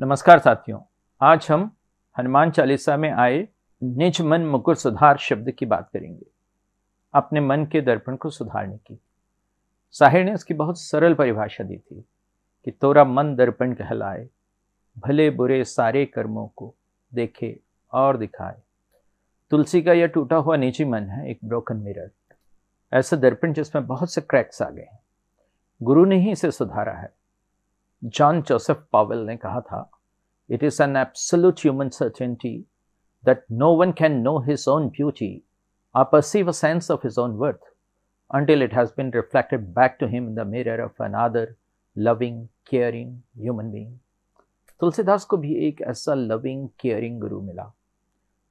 नमस्कार साथियों आज हम हनुमान चालीसा में आए निज मन मुकुर सुधार शब्द की बात करेंगे अपने मन के दर्पण को सुधारने की साहिर ने उसकी बहुत सरल परिभाषा दी थी कि तोरा मन दर्पण कहलाए भले बुरे सारे कर्मों को देखे और दिखाए तुलसी का यह टूटा हुआ निजी मन है एक ब्रोकन मिरर ऐसा दर्पण जिसमें बहुत से क्रैक्स आ गए हैं गुरु ने ही इसे सुधारा है जॉन जोसेफ पावेल ने कहा था it is an absolute human certainty that no one can know his own beauty uh perceive a sense of his own worth until it has been reflected back to him in the mirror of an other loving caring human being Tulsidas को भी एक ऐसा loving caring गुरु मिला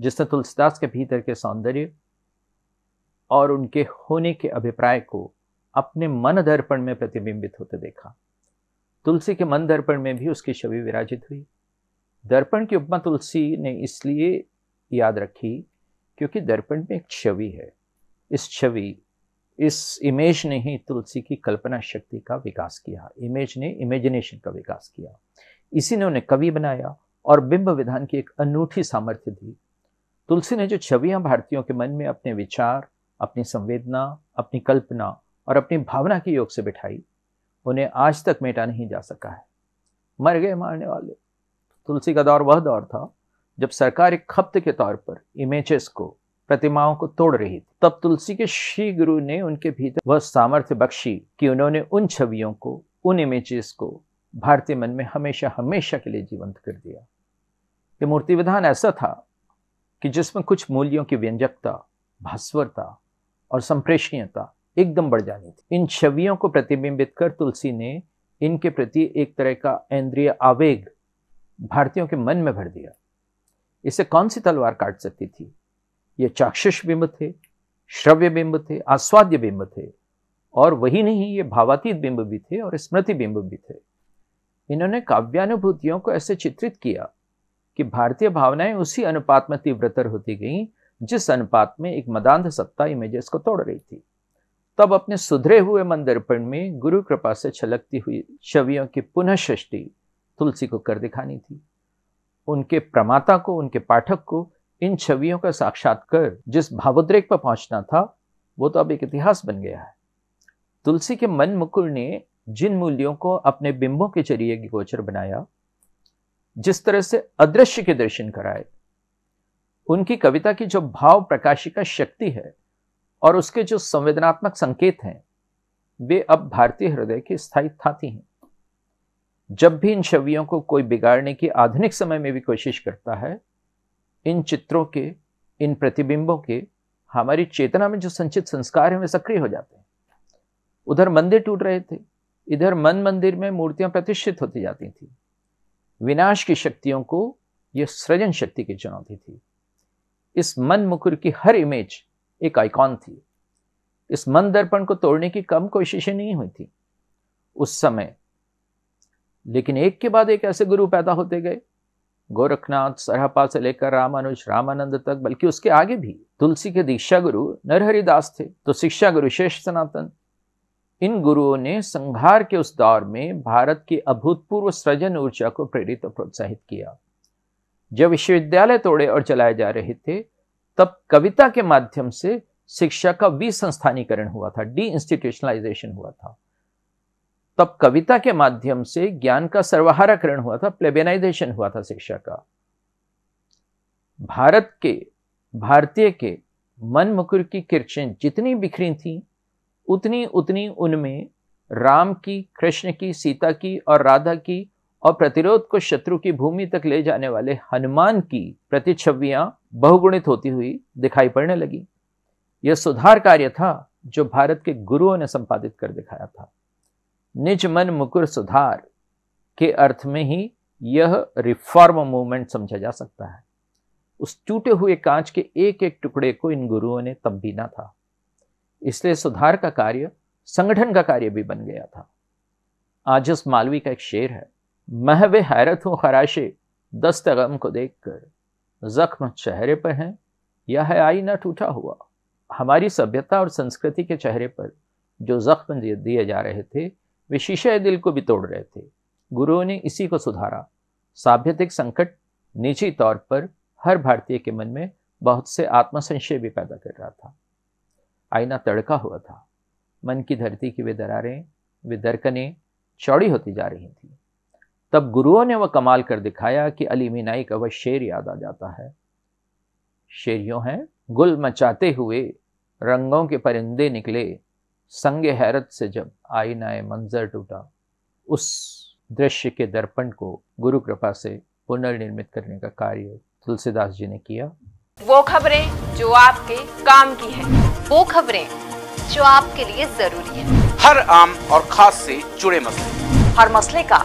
जिसने तुलसीदास के भीतर के सौंदर्य और उनके होने के अभिप्राय को अपने मन दर्पण में प्रतिबिंबित होते देखा तुलसी के मन दर्पण में भी उसकी छवि विराजित हुई दर्पण की उपमा तुलसी ने इसलिए याद रखी क्योंकि दर्पण में एक छवि है इस छवि इस इमेज ने ही तुलसी की कल्पना शक्ति का विकास किया इमेज ने इमेजिनेशन का विकास किया इसी ने उन्हें कवि बनाया और बिंब विधान की एक अनूठी सामर्थ्य दी तुलसी ने जो छवियां भारतीयों के मन में अपने विचार अपनी संवेदना अपनी कल्पना और अपनी भावना के योग से बिठाई उन्हें आज तक मेटा नहीं जा सका है मर गए मारने वाले तुलसी का दौर वह दौर था जब सरकार एक खप्त के तौर पर इमेजेस को प्रतिमाओं को तोड़ रही थी तब तुलसी के श्री गुरु ने उनके भीतर वह सामर्थ्य बख्शी कि उन्होंने उन छवियों को उन इमेजेस को भारतीय मन में हमेशा हमेशा के लिए जीवंत कर दिया ये मूर्ति विधान ऐसा था कि जिसमें कुछ मूल्यों की व्यंजकता भास्वरता और संप्रेषणीयता एकदम बढ़ जानी थी इन छवियों को प्रतिबिंबित कर तुलसी ने इनके प्रति एक तरह का इंद्रिय आवेग भारतीयों के मन में भर दिया इसे कौन सी तलवार काट सकती थी ये चाक्षुष बिंब थे श्रव्य बिंब थे आस्वाद्य बिंब थे और वही नहीं ये भावातीत बिंब भी थे और स्मृति बिंब भी थे इन्होंने काव्यानुभूतियों को ऐसे चित्रित किया कि भारतीय भावनाएं उसी अनुपात में तीव्रतर होती गईं जिस अनुपात में एक मदांध सत्ता इमेजेस को तोड़ रही थी तब अपने सुधरे हुए मन दर्पण में गुरु कृपा से छलकती हुई छवियों की पुनः सृष्टि तुलसी को कर दिखानी थी उनके प्रमाता को उनके पाठक को इन छवियों का साक्षात्कार जिस भावोद्रेक पर पहुंचना था वो तो अब एक इतिहास बन गया है तुलसी के मन मुकुल ने जिन मूल्यों को अपने बिंबों के जरिए गोचर बनाया जिस तरह से अदृश्य के दर्शन कराए उनकी कविता की जो भाव प्रकाशिका शक्ति है और उसके जो संवेदनात्मक संकेत हैं वे अब भारतीय हृदय की स्थायी थाती हैं जब भी इन छवियों को कोई बिगाड़ने की आधुनिक समय में भी कोशिश करता है इन चित्रों के इन प्रतिबिंबों के हमारी चेतना में जो संचित संस्कार हैं वे सक्रिय हो जाते हैं उधर मंदिर टूट रहे थे इधर मन मंदिर में मूर्तियां प्रतिष्ठित होती जाती थी विनाश की शक्तियों को यह सृजन शक्ति की चुनौती थी इस मन मुकुर की हर इमेज एक आइकॉन थी इस मन दर्पण को तोड़ने की कम कोशिशें नहीं हुई थी उस समय लेकिन एक के बाद एक ऐसे गुरु पैदा होते गए गोरखनाथ सरहपा से लेकर रामानुज रामानंद तक बल्कि उसके आगे भी तुलसी के दीक्षा गुरु नरहरिदास थे तो शिक्षा गुरु शेष सनातन इन गुरुओं ने संघार के उस दौर में भारत की अभूतपूर्व सृजन ऊर्जा को प्रेरित और प्रोत्साहित किया जब विश्वविद्यालय तोड़े और चलाए जा रहे थे तब कविता के माध्यम से शिक्षा का विसंस्थानीकरण हुआ था डी इंस्टीट्यूशनलाइजेशन हुआ था तब कविता के माध्यम से ज्ञान का सर्वहाराकरण हुआ था प्लेबेनाइजेशन हुआ था शिक्षा का भारत के भारतीय के मन मुकुर की किरचें जितनी बिखरी थी उतनी उतनी उनमें राम की कृष्ण की सीता की और राधा की और प्रतिरोध को शत्रु की भूमि तक ले जाने वाले हनुमान की प्रतिछवियां बहुगुणित होती हुई दिखाई पड़ने लगी यह सुधार कार्य था जो भारत के गुरुओं ने संपादित कर दिखाया था निज मन मुकुर सुधार के अर्थ में ही यह रिफॉर्म मूवमेंट समझा जा सकता है उस टूटे हुए कांच के एक एक टुकड़े को इन गुरुओं ने तब ना था इसलिए सुधार का कार्य संगठन का कार्य भी बन गया था आज इस मालवी का एक शेर है मैं वे हैरत हूं खराशे दस्तगम को देखकर जख्म चेहरे पर हैं यह है आई ना टूटा हुआ हमारी सभ्यता और संस्कृति के चेहरे पर जो जख्म दिए जा रहे थे वे शीशे दिल को भी तोड़ रहे थे गुरुओं ने इसी को सुधारा साभ्यतिक संकट निजी तौर पर हर भारतीय के मन में बहुत से आत्मसंशय भी पैदा कर रहा था आईना तड़का हुआ था मन की धरती की वे दरारें वे दरकनें चौड़ी होती जा रही थी तब गुरुओं ने वह कमाल कर दिखाया कि अली मीनाई का वह शेर याद आ जाता है शेरियों हैं गुल मचाते हुए रंगों के परिंदे निकले संग हैरत से जब आई आईनाए मंजर टूटा उस दृश्य के दर्पण को गुरु कृपा से पुनर्निर्मित करने का कार्य तुलसीदास जी ने किया वो खबरें जो आपके काम की है वो खबरें जो आपके लिए जरूरी है हर आम और खास से जुड़े मसले हर मसले का